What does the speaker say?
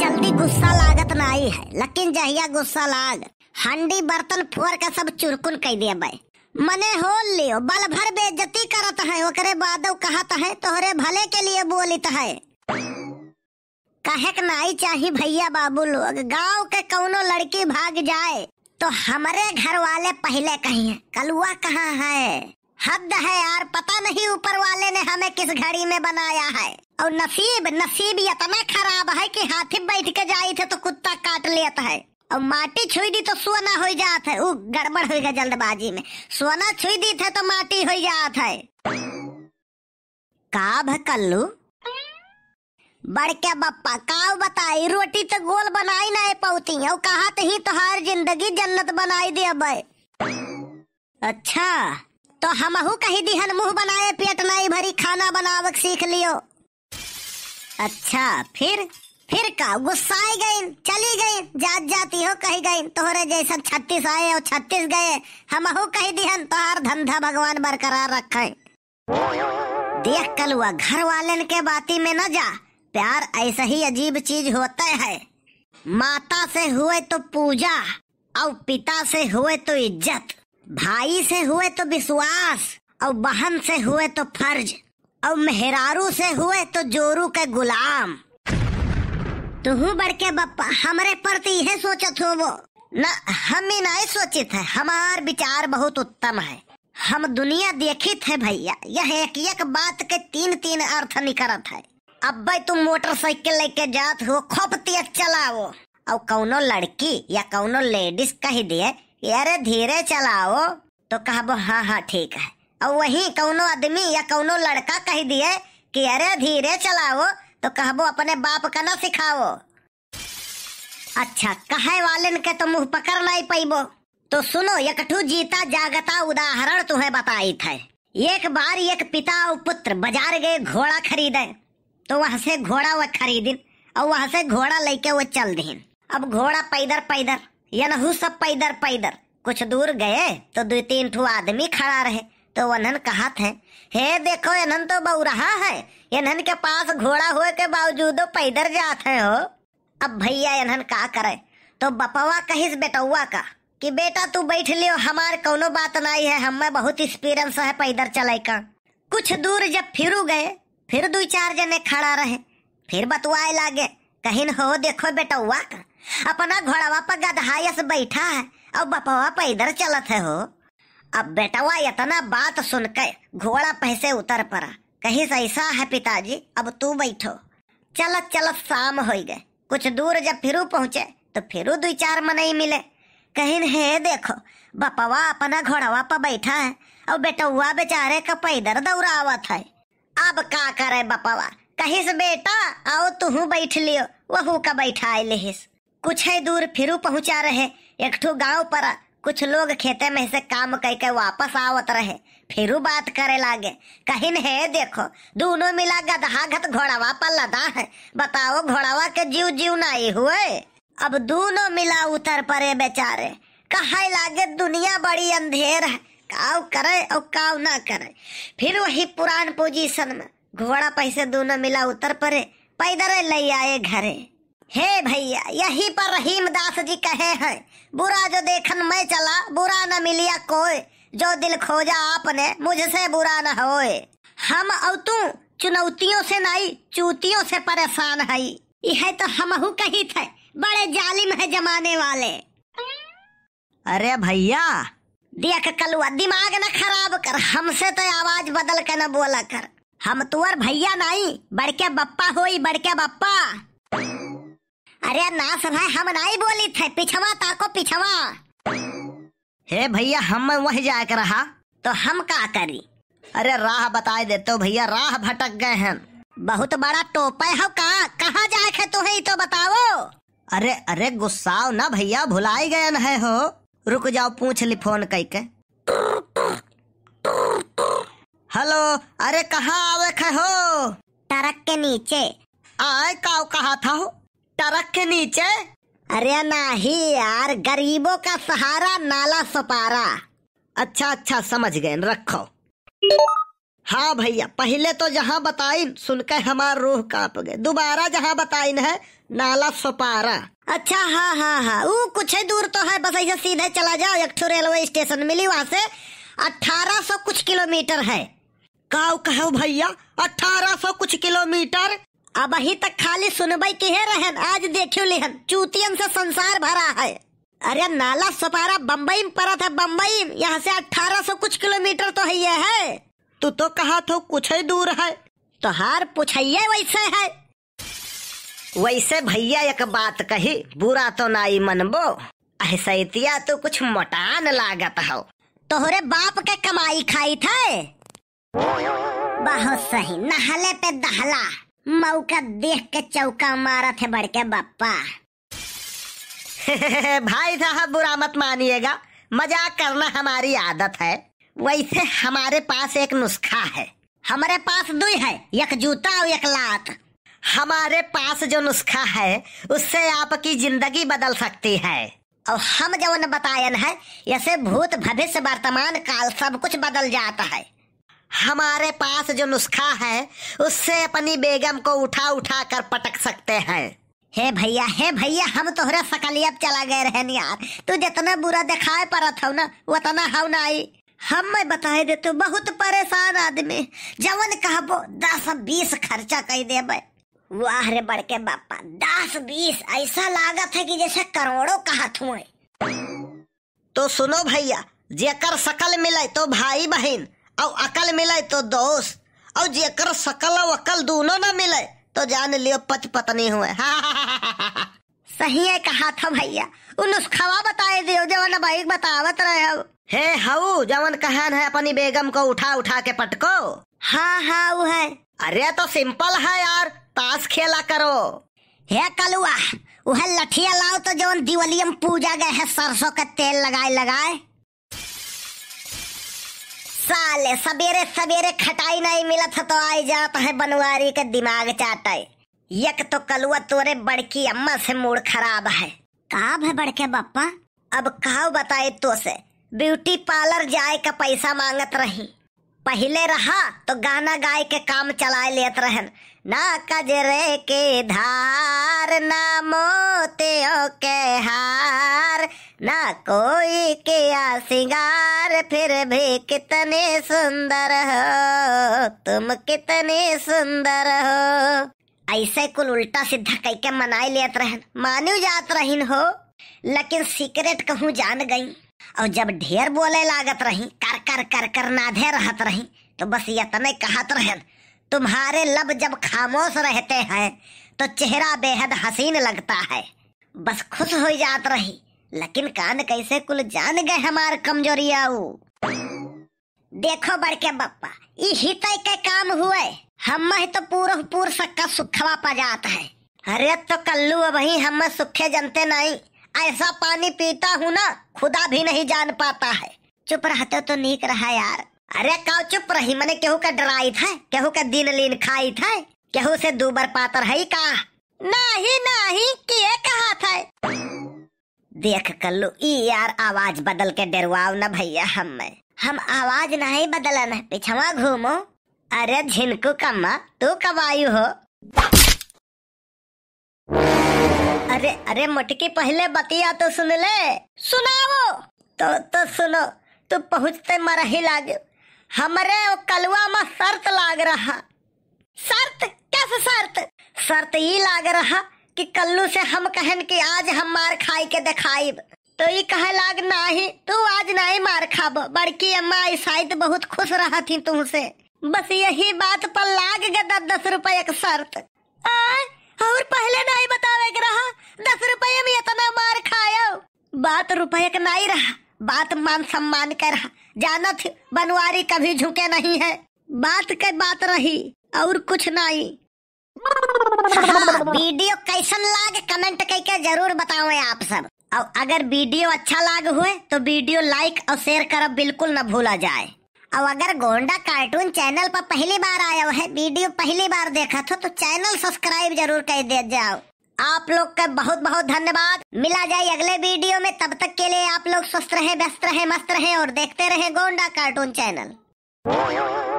जल्दी गुस्सा लागत ना आई है लेकिन जहिया गुस्सा लाग हंडी बर्तन फोर का सब चुरकुन कह दिया भाई मने होल लियो बल भर बेजती करत है ओकरे बाद कहत है तोहरे भले के लिए बोलित है कहक के नाई चाहिए भैया बाबू लोग गांव के कौनो लड़की भाग जाए तो हमारे घर वाले पहले कहीं कलुआ कहाँ है हद है यार पता नहीं ऊपर वाले ने हमें किस घड़ी में बनाया है और नसीब नसीब इतना खराब है कि हाथी बैठ के जाए थे तो कुत्ता काट लेता है और माटी छुई दी तो सोना हो जाता है गड़बड़ हो गया जल्दबाजी में सोना छुई दी थे तो माटी हो जाता है का भल्लू बड़के बप्पा का बताई रोटी तो गोल बनाई ना पौती और कहा ही तो हर जिंदगी जन्नत बनाई दे अच्छा तो हमहू कही दिहन मुंह बनाए पेट नहीं भरी खाना बनावक सीख लियो अच्छा फिर फिर का गुस्साए गई चली गई जात जाती हो कही गई तोहरे जैसा छत्तीस आए और छत्तीस गए हमहू कही दिहन तोहार धंधा भगवान बरकरार रखे देख कलुआ घर वाले के बाती में न जा प्यार ऐसा ही अजीब चीज होता है माता से हुए तो पूजा और पिता से हुए तो इज्जत भाई से हुए तो विश्वास और बहन से हुए तो फर्ज और मेहरारू से हुए तो जोरू के गुलाम तुहू बड़के बप्पा हमारे प्रति यह सोचत हो वो न हम ही नहीं सोचित है हमार विचार बहुत उत्तम है हम दुनिया देखित है भैया यह एक एक बात के तीन तीन अर्थ निकलत है अब भाई तुम मोटरसाइकिल लेके जात हो खोपती चलाओ और कौनो लड़की या कौनो लेडीज कह दिए यार धीरे चलाओ तो कहबो हाँ हाँ ठीक है और वही कौनो आदमी या कौनो लड़का कह दिए कि अरे धीरे चलाओ तो कहबो अपने बाप का ना सिखाओ अच्छा कहे वाले के तो मुंह पकड़ नहीं पैबो तो सुनो एकठू जीता जागता उदाहरण तुम्हें बताई थे एक बार एक पिता और पुत्र बाजार गए घोड़ा खरीदे तो वहां से घोड़ा वह खरीदिन और वहां से घोड़ा लेके वो चल दिन अब घोड़ा पैदर पैदर यनहू सब पैदर पैदर कुछ दूर गए तो दो तीन ठू आदमी खड़ा रहे तो वनहन कहा थे हे देखो एनहन तो रहा है एनहन के पास घोड़ा हुए के बावजूद पैदर जात है हो अब भैया एनहन का करे तो बपवा कहिस बेटौआ का कि बेटा तू बैठ लियो हमार कोनो बात नहीं है हमें बहुत एक्सपीरियंस है पैदल चले का कुछ दूर जब फिरू गए फिर दो चार जने खड़ा रहे फिर बतवाए लागे कहीं हो देखो बेटौआ का अपना घोड़ावा पर गदहायस बैठा है और बपवा पर इधर चलत है हो अब बेटवा इतना बात सुनकर घोड़ा पैसे उतर पड़ा कहीं से ऐसा है पिताजी अब तू बैठो चलत चलत शाम हो गए कुछ दूर जब फिरू पहुंचे तो फिरू दो चार मनई मिले कहीं हे देखो बपवा अपना घोड़ावा पर बैठा है और बेटौआ बेचारे का पैदर दौड़ावत है अब का करे बपवा कहिस बेटा आओ तुहू बैठ लियो वहू का बैठा लिहिस कुछ ही दूर फिर पहुंचा रहे एक ठो गाँव पर कुछ लोग खेते में से काम कह के वापस आवत रहे फिर बात करे लागे कहीं है देखो दोनों मिला गदहा घत घोड़ावा पर लदा है बताओ घोड़ावा के जीव जीव नहीं हुए अब दोनों मिला उतर परे बेचारे कहा लागे दुनिया बड़ी अंधेर है काव करे और काव ना करे फिर वही पुरान पोजीशन में घोड़ा पैसे दोनों मिला उतर परे पैदल ले आए घरे हे भैया यही पर रहीम दास जी कहे हैं बुरा जो देखन मैं चला बुरा न मिलिया कोई जो दिल खोजा आपने मुझसे बुरा न होए हम और तू चुनौतियों से नहीं चूतियों से परेशान है यह तो हमहू कही थे बड़े जालिम है जमाने वाले अरे भैया देख कलुआ दिमाग न खराब कर हमसे तो आवाज बदल के न बोला कर हम तुअर भैया नहीं बड़के बप्पा हो बड़के बप्पा अरे ना सब हम नहीं बोली थे पिछवा ताको पिछवा हे भैया हम वहीं कर रहा तो हम का करी अरे राह बता देते तो भैया राह भटक गए हैं बहुत बड़ा टोपा है कहा कहा जाए है तुम्हें तो बताओ अरे अरे गुस्साओ ना भैया भुलाई गए है हो रुक जाओ पूछ ली फोन कई के हेलो अरे कहाँ आवे हो ट्रक के नीचे आए काव कहा था हो ट्रक के नीचे अरे नहीं यार गरीबों का सहारा नाला सपारा अच्छा अच्छा समझ गए रखो हाँ भैया पहले तो जहाँ बताइन सुनकर हमारा रूह कांप गए दोबारा जहाँ बताइन है नाला सपारा अच्छा हाँ हाँ हाँ वो कुछ है दूर तो है बस ऐसे सीधे चला जाओ एक रेलवे स्टेशन मिली वहाँ से अठारह सौ कुछ किलोमीटर है काव कहो भैया अठारह सौ कुछ किलोमीटर अब अभी तक खाली सुनबई के है रहन आज देखियो लेहन चूतियन से संसार भरा है अरे नाला सपारा बम्बई में पड़ा था बम्बई यहाँ से अठारह सौ कुछ किलोमीटर तो है ये है तू तो कहा तो कुछ ही दूर है तो हार पूछिए वैसे है वैसे भैया एक बात कही बुरा तो नाई मनबो ऐसा तो कुछ मटान लागत हो तोहरे बाप के कमाई खाई थे बहुत सही नहले पे दहला मौका देख के चौका मारा थे बड़के बापा भाई साहब बुरा मत मानिएगा मजाक करना हमारी आदत है वैसे हमारे पास एक नुस्खा है हमारे पास दो है एक जूता और एक लात हमारे पास जो नुस्खा है उससे आपकी जिंदगी बदल सकती है और हम जो बतायन है ऐसे भूत भविष्य वर्तमान काल सब कुछ बदल जाता है हमारे पास जो नुस्खा है उससे अपनी बेगम को उठा उठा कर पटक सकते हैं हे भैया हे भैया हम तोहरा सकलियब चला गए रहन यार तू जितना बुरा दिखाए पड़ा था ना उतना हव ना आई हम मैं बताए तू बहुत परेशान आदमी जवन कहबो दस बीस खर्चा कह दे वाह रे बड़के बापा दस बीस ऐसा लागत है कि जैसे करोड़ों कहा हुए तो सुनो भैया जेकर सकल मिले तो भाई बहन और अकल मिले तो दोस्त और जेकर सकल और अकल दोनों ना मिले तो जान लियो पच पत्नी हुए सही है कहा था भैया उन खवा बताए दियो जवन भाई बतावत रहे हो हे हाउ जवन कहन है अपनी बेगम को उठा उठा के पटको हाँ हाँ वो है अरे तो सिंपल है यार ताश खेला करो हे कलुआ वह लठिया लाओ तो जवन दिवलियम पूजा गए है सरसों का तेल लगाए लगाए साले सवेरे सवेरे खटाई नहीं मिला था तो आई जात है बनवारी के दिमाग चाटे यक तो कलुआ तोरे बड़की अम्मा से मूड खराब है कहा है बड़के बापा अब कहा बताए तो से ब्यूटी पार्लर जाए का पैसा मांगत रही पहले रहा तो गाना गाय के काम चला लेत रहन ना कजरे के धार ना मोतियों के हार ना कोई के सिंगार फिर भी कितने सुंदर हो तुम कितने सुंदर हो ऐसे कुल उल्टा सीधा कह के मनाए लेत रहन मान्यू जात रहन हो लेकिन सीक्रेट कहूँ जान गई और जब ढेर बोले लागत रही कर कर कर कर नाधे रहत रही तो बस यतने कहत रहन तुम्हारे लब जब खामोश रहते हैं तो चेहरा बेहद हसीन लगता है बस खुश हो जात रही लेकिन कान कैसे कुल जान गए हमार कमजोरिया देखो बड़के बप्पा हित तो के काम हुए हम तो पूरा पूर सक्का सुखवा पा है अरे तो कल्लू अब ही हम सुखे जनते नहीं ऐसा पानी पीता हूँ ना खुदा भी नहीं जान पाता है चुप रहते तो नीक रहा यार अरे का चुप रही मैंने केहू का डराई था केहू का दिन लीन खाई था केहू से दूबर पातर है का नहीं नहीं किए कहा था देख कल्लू ई यार आवाज बदल के डरवाओ ना भैया हम में हम आवाज नहीं बदलन पिछवा घूमो अरे झिनकू कम्मा तू कब आयु हो अरे अरे मटकी पहले बतिया तो सुन ले सुनाओ तो तो सुनो तू मर ही लाग हमारे वो कलुआ में शर्त लाग रहा शर्त कैसे शर्त शर्त ये लाग रहा कि कल्लू से हम कहन कि आज हम मार खाई के दिखाई तो ये कहे लाग नाही तू आज नहीं मार खाब बड़की अम्मा शायद बहुत खुश रहा थी तुमसे बस यही बात पर लाग गया दस रुपए एक शर्त आ? और पहले नहीं बतावे के रहा दस रुपये में इतना मार खाया बात रुपये का नहीं रहा बात मान सम्मान कर रहा जाना थी बनवारी कभी झुके नहीं है बात के बात रही और कुछ नहीं हाँ, वीडियो कैसन लाग कमेंट करके जरूर बताओ आप सब और अगर वीडियो अच्छा लाग हुए तो वीडियो लाइक और शेयर करब बिल्कुल न भूला जाए और अगर गोंडा कार्टून चैनल पर पहली बार आया हुआ है वीडियो पहली बार देखा था तो, तो चैनल सब्सक्राइब जरूर कर दे जाओ आप लोग का बहुत बहुत धन्यवाद मिला जाए अगले वीडियो में तब तक के लिए आप लोग स्वस्थ रहे व्यस्त रहे मस्त रहे और देखते रहे गोंडा कार्टून चैनल